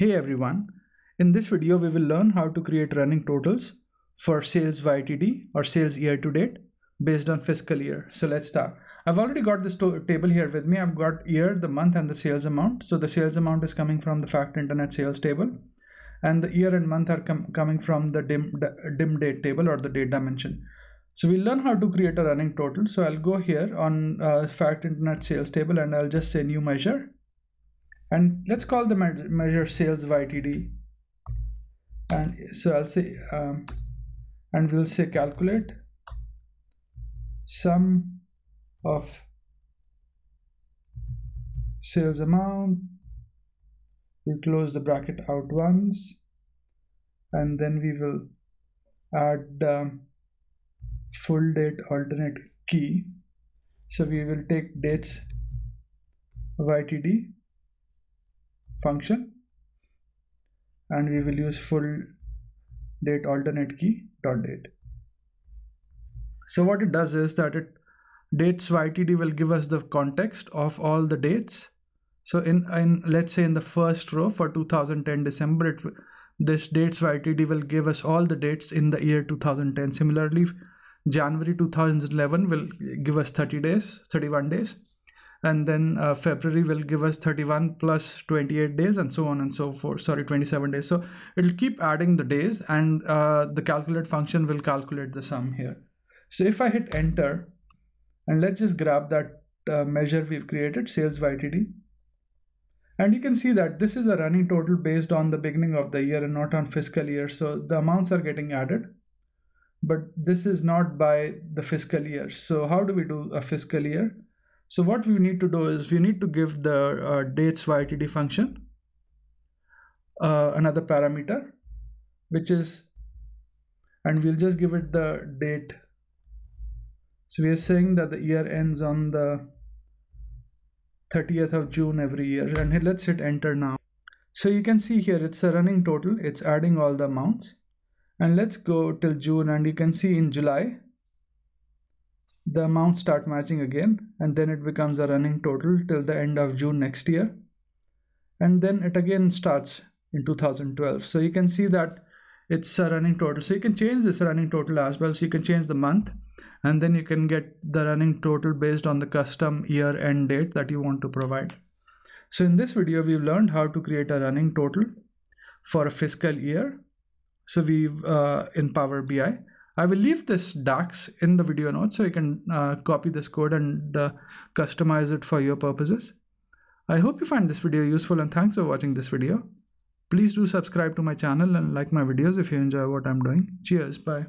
Hey everyone, in this video we will learn how to create running totals for sales YTD or sales year to date based on fiscal year. So let's start. I've already got this table here with me. I've got year, the month and the sales amount. So the sales amount is coming from the fact internet sales table and the year and month are com coming from the dim, dim date table or the date dimension. So we'll learn how to create a running total. So I'll go here on uh, fact internet sales table and I'll just say new measure and let's call the measure sales YTD and so I'll say um, and we'll say calculate sum of sales amount we we'll close the bracket out once and then we will add um, full date alternate key so we will take dates ytd function and we will use full date alternate key dot date so what it does is that it dates ytd will give us the context of all the dates so in, in let's say in the first row for 2010 december it, this dates ytd will give us all the dates in the year 2010 similarly january 2011 will give us 30 days 31 days and then uh, February will give us 31 plus 28 days and so on and so forth sorry 27 days so it'll keep adding the days and uh, the calculate function will calculate the sum here so if I hit enter and let's just grab that uh, measure we've created sales YTD and you can see that this is a running total based on the beginning of the year and not on fiscal year so the amounts are getting added but this is not by the fiscal year so how do we do a fiscal year so what we need to do is we need to give the uh, dates YTD function uh, another parameter, which is, and we'll just give it the date. So we are saying that the year ends on the 30th of June every year. And here, let's hit enter now. So you can see here, it's a running total. It's adding all the amounts. And let's go till June and you can see in July, the amounts start matching again and then it becomes a running total till the end of June next year and then it again starts in 2012 so you can see that it's a running total so you can change this running total as well so you can change the month and then you can get the running total based on the custom year end date that you want to provide so in this video we've learned how to create a running total for a fiscal year so we've uh, in power bi I will leave this docs in the video notes so you can uh, copy this code and uh, customize it for your purposes. I hope you find this video useful and thanks for watching this video. Please do subscribe to my channel and like my videos if you enjoy what I'm doing. Cheers, bye.